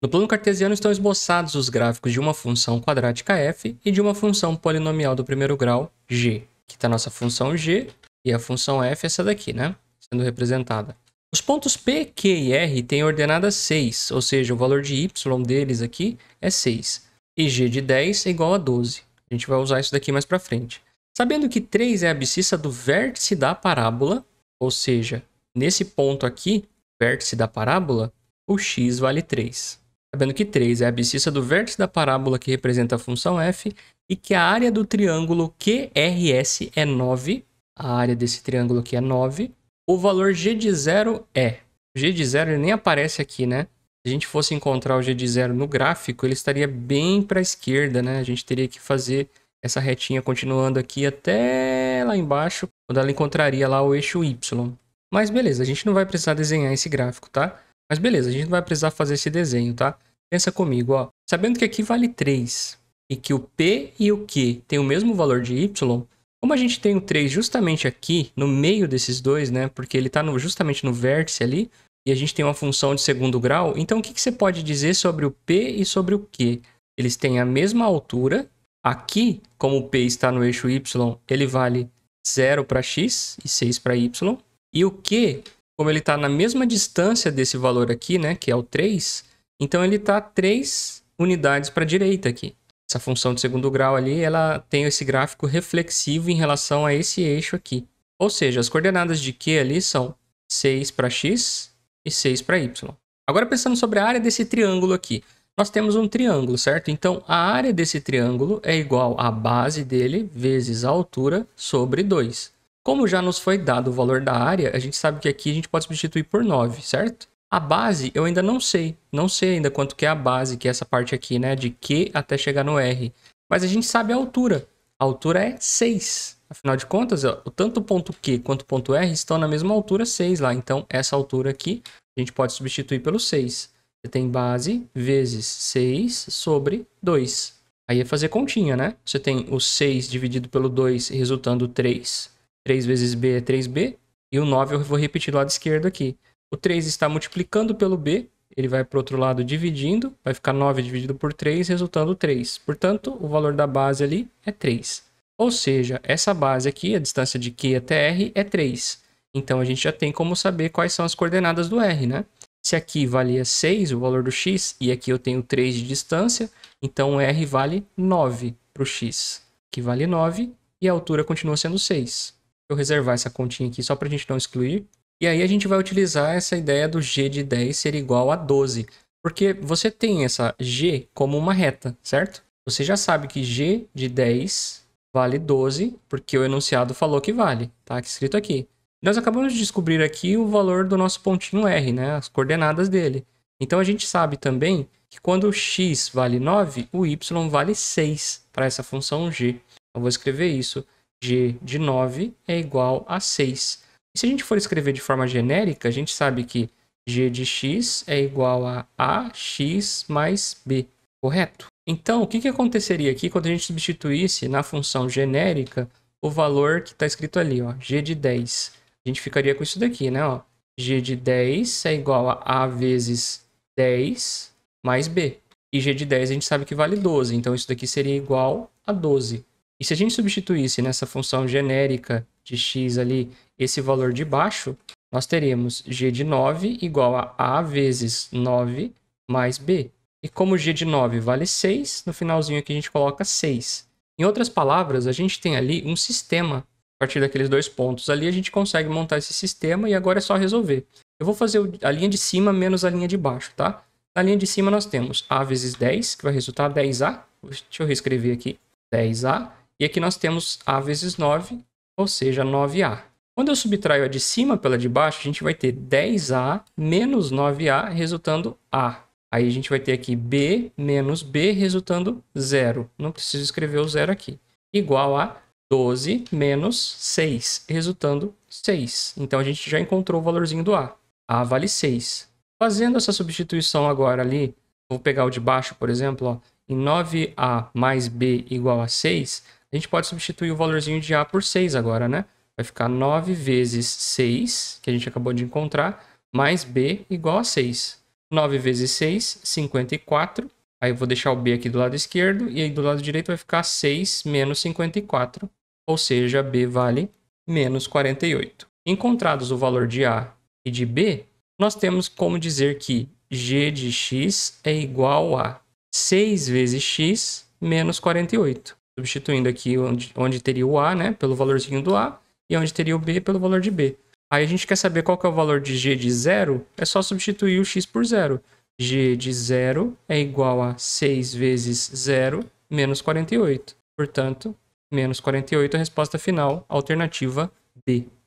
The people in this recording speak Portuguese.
No plano cartesiano estão esboçados os gráficos de uma função quadrática f e de uma função polinomial do primeiro grau g, que está a nossa função g e a função f é essa daqui, né? Sendo representada. Os pontos P, Q e R têm ordenada 6, ou seja, o valor de y deles aqui é 6. E g de 10 é igual a 12. A gente vai usar isso daqui mais para frente. Sabendo que 3 é a abscissa do vértice da parábola, ou seja, nesse ponto aqui, vértice da parábola, o x vale 3 sabendo que 3 é a abscissa do vértice da parábola que representa a função f e que a área do triângulo QRS é 9, a área desse triângulo aqui é 9, o valor g de 0 é, g de 0 nem aparece aqui, né? Se a gente fosse encontrar o g de 0 no gráfico, ele estaria bem para a esquerda, né? A gente teria que fazer essa retinha continuando aqui até lá embaixo, quando ela encontraria lá o eixo y. Mas beleza, a gente não vai precisar desenhar esse gráfico, tá? Mas beleza, a gente não vai precisar fazer esse desenho, tá? Pensa comigo, ó. Sabendo que aqui vale 3 e que o P e o Q têm o mesmo valor de Y, como a gente tem o 3 justamente aqui, no meio desses dois, né? Porque ele está justamente no vértice ali, e a gente tem uma função de segundo grau, então o que, que você pode dizer sobre o P e sobre o Q? Eles têm a mesma altura. Aqui, como o P está no eixo Y, ele vale 0 para X e 6 para Y. E o Q, como ele está na mesma distância desse valor aqui, né? Que é o 3, então ele está 3 unidades para a direita aqui. Essa função de segundo grau ali, ela tem esse gráfico reflexivo em relação a esse eixo aqui. Ou seja, as coordenadas de Q ali são 6 para x e 6 para y. Agora pensando sobre a área desse triângulo aqui. Nós temos um triângulo, certo? Então a área desse triângulo é igual à base dele vezes a altura sobre 2. Como já nos foi dado o valor da área, a gente sabe que aqui a gente pode substituir por 9, certo? A base eu ainda não sei. Não sei ainda quanto que é a base, que é essa parte aqui, né? De Q até chegar no R. Mas a gente sabe a altura. A altura é 6. Afinal de contas, ó, tanto o ponto Q quanto o ponto R estão na mesma altura 6 lá. Então, essa altura aqui a gente pode substituir pelo 6. Você tem base vezes 6 sobre 2. Aí é fazer continha, né? Você tem o 6 dividido pelo 2, resultando 3. 3 vezes B é 3B. E o 9 eu vou repetir do lado esquerdo aqui. O 3 está multiplicando pelo B, ele vai para o outro lado dividindo, vai ficar 9 dividido por 3, resultando 3. Portanto, o valor da base ali é 3. Ou seja, essa base aqui, a distância de Q até R, é 3. Então, a gente já tem como saber quais são as coordenadas do R, né? Se aqui valia 6, o valor do x, e aqui eu tenho 3 de distância, então R vale 9 para o x, que vale 9, e a altura continua sendo 6. Eu reservar essa continha aqui só para a gente não excluir. E aí a gente vai utilizar essa ideia do g de 10 ser igual a 12, porque você tem essa g como uma reta, certo? Você já sabe que g de 10 vale 12, porque o enunciado falou que vale, Está tá escrito aqui. Nós acabamos de descobrir aqui o valor do nosso pontinho r, né? as coordenadas dele. Então a gente sabe também que quando x vale 9, o y vale 6 para essa função g. Eu vou escrever isso. g de 9 é igual a 6. E se a gente for escrever de forma genérica, a gente sabe que g de x é igual a ax mais b, correto? Então, o que, que aconteceria aqui quando a gente substituísse na função genérica o valor que está escrito ali, ó, g de 10? A gente ficaria com isso daqui, né? Ó, g de 10 é igual a a vezes 10 mais b. E g de 10 a gente sabe que vale 12, então isso daqui seria igual a 12. E se a gente substituísse nessa função genérica de x ali, esse valor de baixo, nós teremos g de 9 igual a a vezes 9 mais b. E como g de 9 vale 6, no finalzinho aqui a gente coloca 6. Em outras palavras, a gente tem ali um sistema. A partir daqueles dois pontos ali, a gente consegue montar esse sistema e agora é só resolver. Eu vou fazer a linha de cima menos a linha de baixo, tá? Na linha de cima nós temos a vezes 10, que vai resultar 10a. Deixa eu reescrever aqui, 10a. E aqui nós temos a vezes 9, ou seja, 9A. Quando eu subtraio a de cima pela de baixo, a gente vai ter 10A menos 9A, resultando A. Aí a gente vai ter aqui B menos B, resultando zero. Não preciso escrever o zero aqui. Igual a 12 menos 6, resultando 6. Então a gente já encontrou o valorzinho do A. A vale 6. Fazendo essa substituição agora ali, vou pegar o de baixo, por exemplo, ó, em 9A mais B igual a 6, a gente pode substituir o valorzinho de A por 6 agora, né? Vai ficar 9 vezes 6, que a gente acabou de encontrar, mais B igual a 6. 9 vezes 6, 54. Aí eu vou deixar o B aqui do lado esquerdo e aí do lado direito vai ficar 6 menos 54, ou seja, B vale menos 48. Encontrados o valor de A e de B, nós temos como dizer que G de X é igual a 6 vezes X menos 48 substituindo aqui onde, onde teria o A, né, pelo valorzinho do A, e onde teria o B pelo valor de B. Aí a gente quer saber qual que é o valor de G de zero, é só substituir o X por zero. G de zero é igual a 6 vezes zero menos 48. Portanto, menos 48 é a resposta final, alternativa b.